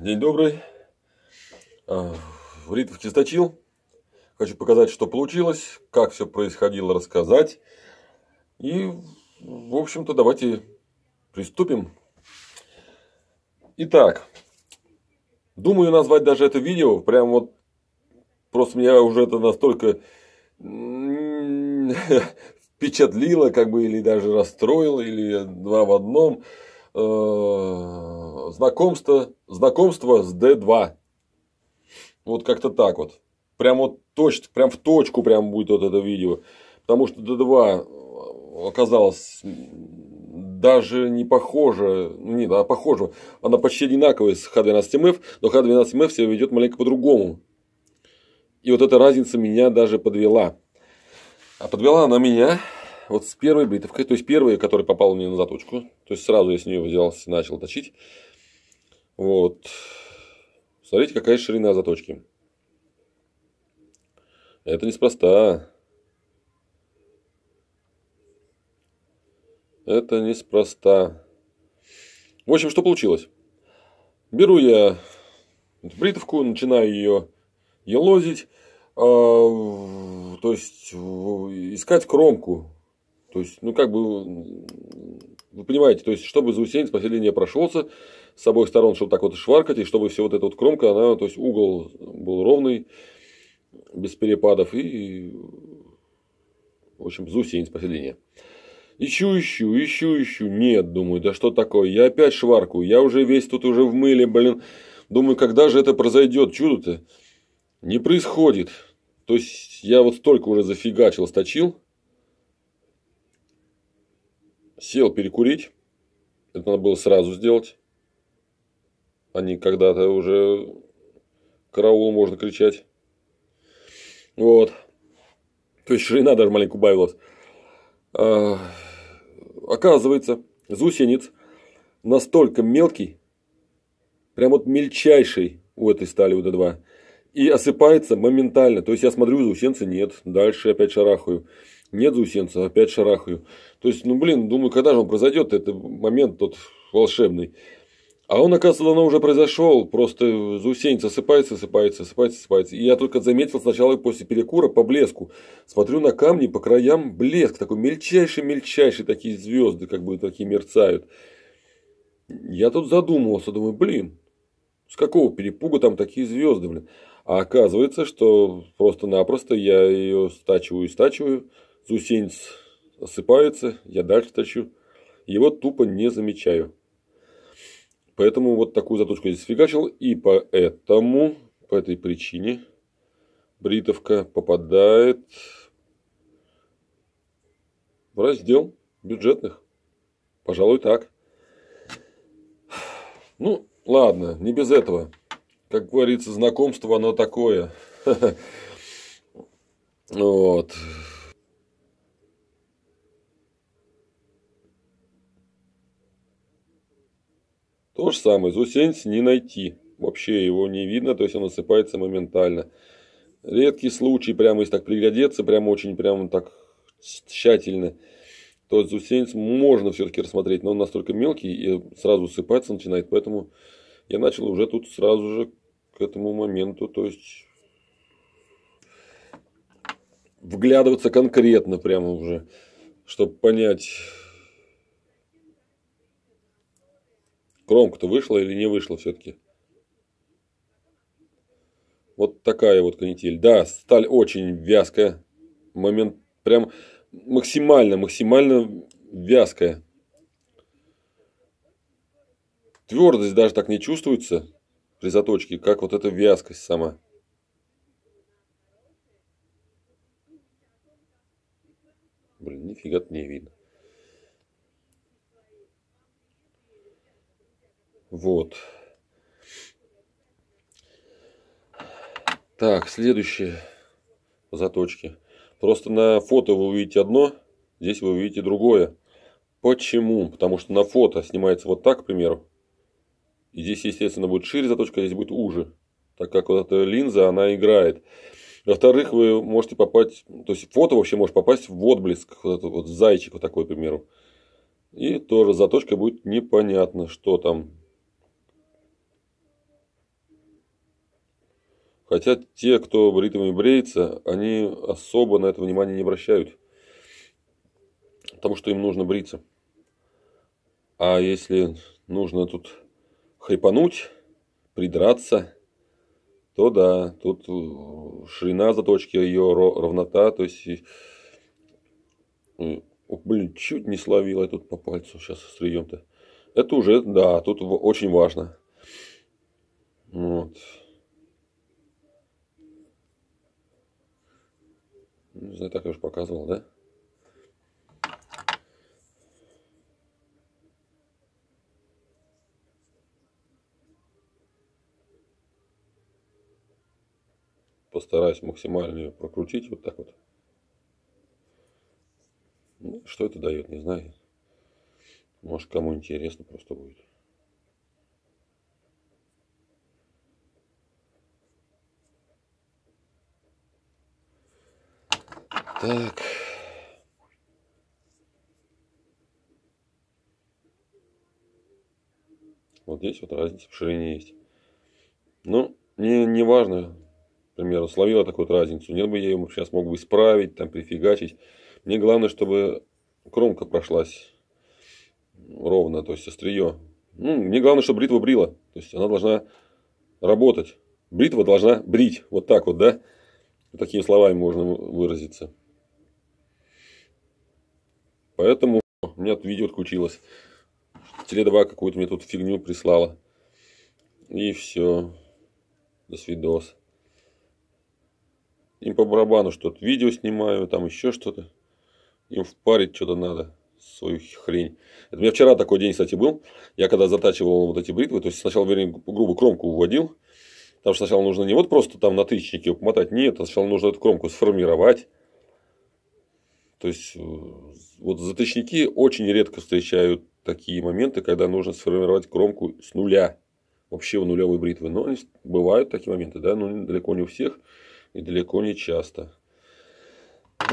День добрый. А, ритм чисточил. Хочу показать, что получилось, как все происходило, рассказать. И, в общем-то, давайте приступим. Итак, думаю назвать даже это видео, прям вот, просто меня уже это настолько впечатлило, как бы, или даже расстроило, или два в одном. А, знакомство, знакомство с D2. Вот как-то так вот. Прям вот точно, прям в точку прям будет вот это видео. Потому что D2 э, оказалось даже не похоже, ну не, она похожа, она почти одинаковая с H12MF, но H12MF себя ведет маленько по-другому. И вот эта разница меня даже подвела. А подвела она меня вот с первой бритовкой, то есть первой, которая попала мне на заточку, то есть сразу я с нее взялся и начал точить. Вот. Смотрите, какая ширина заточки. Это неспроста. Это неспроста. В общем, что получилось? Беру я бритовку, начинаю ее елозить, э, то есть искать кромку. То есть, ну как бы вы понимаете, то есть, чтобы заусенец по линии прошелся с обоих сторон, чтобы так вот шваркать, и чтобы все вот эта вот кромка, она, то есть, угол был ровный, без перепадов, и, в общем, заусенец по линии. Ищу, ищу, ищу, ищу. Нет, думаю, да что такое? Я опять шварку, я уже весь тут уже в мыле, блин. Думаю, когда же это произойдет, чудо-то? Не происходит. То есть я вот столько уже зафигачил, сточил, Сел перекурить. Это надо было сразу сделать. Они когда-то уже караул можно кричать. Вот. То есть ширина даже маленько убавилась. А, оказывается, зусенец настолько мелкий, прям вот мельчайший у этой стали УД-2. И осыпается моментально. То есть я смотрю, заусенца нет. Дальше опять шарахаю. Нет заусенцев, опять шарахаю. То есть, ну блин, думаю, когда же он произойдет, это момент тот волшебный. А он, оказывается, давно уже произошел, просто заусенец осыпается, осыпается, осыпается, осыпается. И я только заметил сначала после перекура по блеску. Смотрю на камни, по краям блеск, такой мельчайший-мельчайший, такие звезды, как бы такие мерцают. Я тут задумывался, думаю, блин, с какого перепуга там такие звезды, блин. А оказывается, что просто-напросто я ее стачиваю и стачиваю, Заусенец осыпается, я дальше тащу. Его тупо не замечаю. Поэтому вот такую заточку здесь фигачил. И поэтому, по этой причине, бритовка попадает в раздел бюджетных. Пожалуй, так. Ну, ладно, не без этого. Как говорится, знакомство оно такое. Вот. То же самое, заусенец не найти. Вообще его не видно, то есть он осыпается моментально. Редкий случай, прямо если так приглядеться, прямо очень прямо так тщательно, то заусенец можно все-таки рассмотреть, но он настолько мелкий и сразу усыпаться начинает. Поэтому я начал уже тут сразу же к этому моменту, то есть вглядываться конкретно прямо уже, чтобы понять, Кромка-то вышла или не вышла все-таки? Вот такая вот канитель. Да, сталь очень вязкая. Момент прям максимально, максимально вязкая. Твердость даже так не чувствуется при заточке, как вот эта вязкость сама. Блин, нифига не видно. Вот. Так, следующие заточки. Просто на фото вы увидите одно, здесь вы увидите другое. Почему? Потому что на фото снимается вот так, к примеру. И здесь, естественно, будет шире заточка, а здесь будет уже. Так как вот эта линза, она играет. Во-вторых, вы можете попасть, то есть фото вообще может попасть в отблеск, вот этот вот зайчик вот такой, к примеру. И тоже заточка будет непонятно, что там. Хотя те, кто бритвами бреется, они особо на это внимание не обращают. Потому что им нужно бриться. А если нужно тут хайпануть, придраться, то да, тут ширина заточки, ее равнота, то есть... О, блин, чуть не словила тут по пальцу сейчас стрельем-то. Это уже, да, тут очень важно. Вот. Не знаю, так я уже показывал, да? Постараюсь максимально ее прокрутить вот так вот. Ну, что это дает, не знаю. Может, кому интересно просто будет. Так. Вот здесь вот разница в ширине есть. Ну, не, не важно, например, примеру, словила такую разницу. Нет бы я ее сейчас мог бы исправить, там, прифигачить. Мне главное, чтобы кромка прошлась ровно, то есть острие. Ну, мне главное, чтобы бритва брила. То есть она должна работать. Бритва должна брить. Вот так вот, да? такими словами можно выразиться. Поэтому у меня тут видео отключилось. Теле2 какую-то мне тут фигню прислала. И все. До свидос. Им по барабану что-то видео снимаю, там еще что-то. Им впарить что-то надо. Свою хрень. Это у меня вчера такой день, кстати, был. Я когда затачивал вот эти бритвы, то есть сначала, вернее, грубую кромку уводил. там сначала нужно не вот просто там на тысячники мотать, нет, а сначала нужно эту кромку сформировать, то есть, э, вот заточники очень редко встречают такие моменты, когда нужно сформировать кромку с нуля, вообще в нулевой бритвы. Но бывают такие моменты, да, но далеко не у всех и далеко не часто.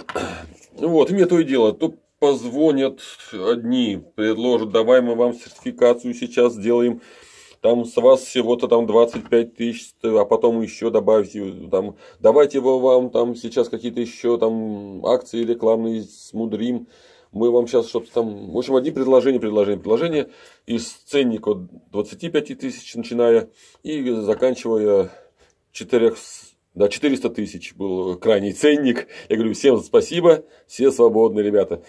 Вот, мне то и дело, то позвонят одни, предложат, давай мы вам сертификацию сейчас сделаем, там с вас всего-то там 25 тысяч, э, а потом еще добавьте, там, давайте его вам там сейчас какие-то еще там акции рекламные смудрим, мы вам сейчас что-то там, в общем, одни предложения, предложения, предложения, из ценника от 25 тысяч начиная и заканчивая 4, да, 400 тысяч был крайний ценник. Я говорю, всем спасибо, все свободны, ребята.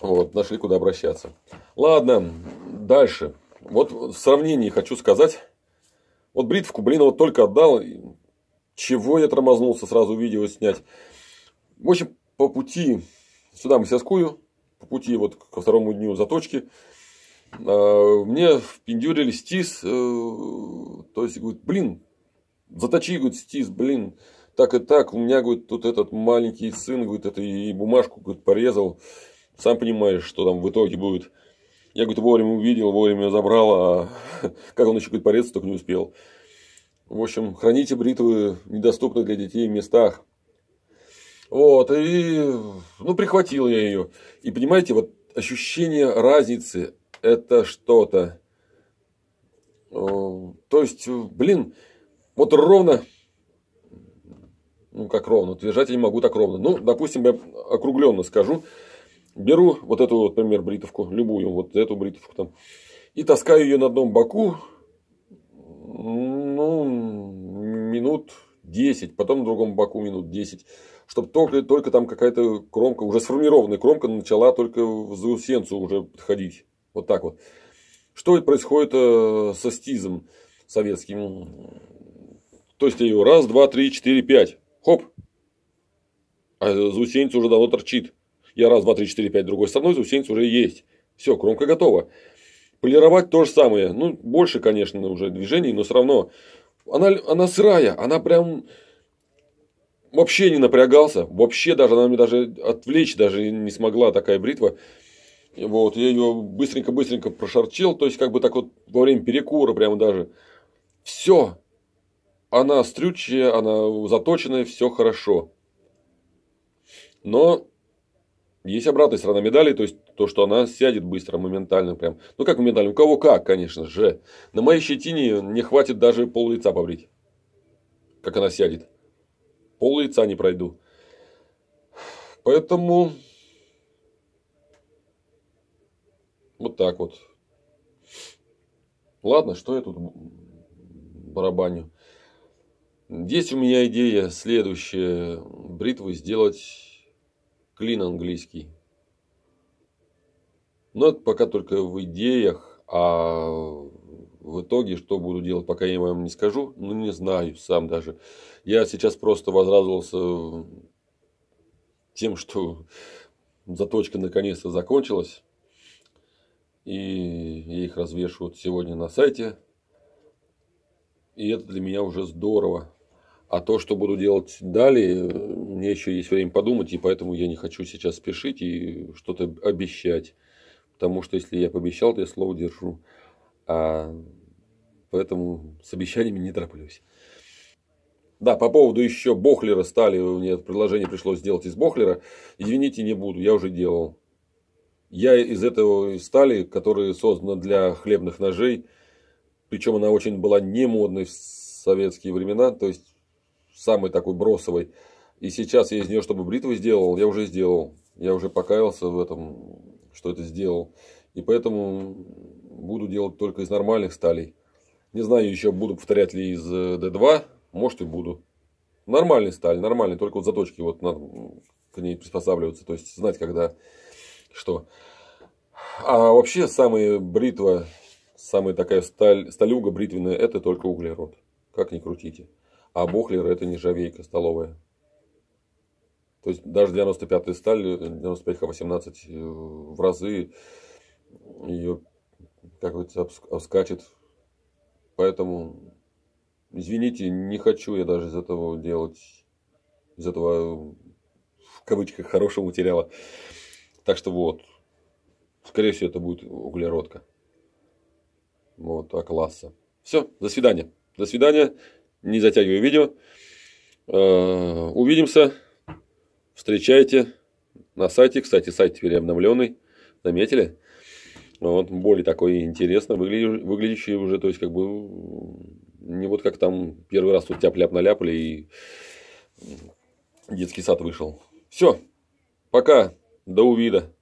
Вот, нашли куда обращаться. Ладно, дальше. Вот в сравнении хочу сказать. Вот бритвку, блин, вот только отдал. Чего я тормознулся, сразу видео снять. В общем, по пути сюда Мастерскую, по пути вот ко второму дню заточки, а, мне впендюрили стис, э, то есть, говорит, блин, заточи, говорит, стис, блин, так и так, у меня, говорит, тут этот маленький сын, говорит, это и бумажку, говорит, порезал, сам понимаешь, что там в итоге будет. Я, говорит, вовремя увидел, вовремя забрал, а как он еще, говорит, порезаться, только не успел. В общем, храните бритвы в недоступных для детей местах. Вот, и, ну, прихватил я ее. И, понимаете, вот ощущение разницы – это что-то. Э, то есть, блин, вот ровно, ну, как ровно, утверждать я не могу так ровно. Ну, допустим, я округленно скажу, беру вот эту, вот, например, бритовку, любую, вот эту бритовку там, и таскаю ее на одном боку, ну, минут 10, потом на другом боку минут 10, чтобы только, только там какая-то кромка, уже сформированная кромка начала только в заусенцу уже подходить. Вот так вот. Что происходит э, со стизом советским? То есть, я ее раз, два, три, четыре, пять. Хоп. А заусенец уже давно торчит. Я раз, два, три, четыре, пять другой страной, заусенец уже есть. Все, кромка готова. Полировать то же самое. Ну, больше, конечно, уже движений, но все равно. Она, она сырая, она прям вообще не напрягался. Вообще даже она мне даже отвлечь даже не смогла такая бритва. Вот, я ее быстренько-быстренько прошорчил, то есть как бы так вот во время перекура прямо даже. Все. Она стрючая, она заточенная, все хорошо. Но есть обратная сторона медали, то есть то, что она сядет быстро, моментально прям. Ну как моментально, у кого как, конечно же. На моей щетине не хватит даже пол лица побрить. Как она сядет. Пол лица не пройду. Поэтому... Вот так вот. Ладно, что я тут барабаню. Есть у меня идея следующая. Бритвы сделать клин английский. Но это пока только в идеях, а в итоге что буду делать, пока я вам не скажу, ну не знаю сам даже. Я сейчас просто возрадовался тем, что заточка наконец-то закончилась. И я их развешивают сегодня на сайте. И это для меня уже здорово. А то, что буду делать далее, меня еще есть время подумать, и поэтому я не хочу сейчас спешить и что-то обещать. Потому что если я пообещал, то я слово держу. А поэтому с обещаниями не тороплюсь. Да, по поводу еще Бохлера стали, мне предложение пришлось сделать из Бохлера. Извините, не буду, я уже делал. Я из этого стали, которая создана для хлебных ножей, причем она очень была не модной в советские времена, то есть самый такой бросовой и сейчас я из нее, чтобы бритвы сделал, я уже сделал. Я уже покаялся в этом, что это сделал. И поэтому буду делать только из нормальных сталей. Не знаю, еще буду повторять ли из D2. Э, Может и буду. Нормальный сталь, нормальный. Только вот заточки вот надо к ней приспосабливаться. То есть знать, когда что. А вообще самая бритва, самая такая сталь, сталюга бритвенная, это только углерод. Как ни крутите. А бохлер это нержавейка столовая. То есть даже 95-й сталь, 95К18 в разы ее, как говорится, обскачет. Поэтому, извините, не хочу я даже из этого делать, из этого, э, в кавычках, хорошего материала. Так что вот, скорее всего, это будет углеродка. Вот, а класса. Все, до свидания. До свидания. Не затягиваю видео. Э, увидимся встречайте на сайте. Кстати, сайт теперь обновленный. Заметили? Вот, более такой интересно выглядящий, уже, то есть, как бы, не вот как там первый раз тут тебя ляп наляпали и детский сад вышел. Все, пока, до увида.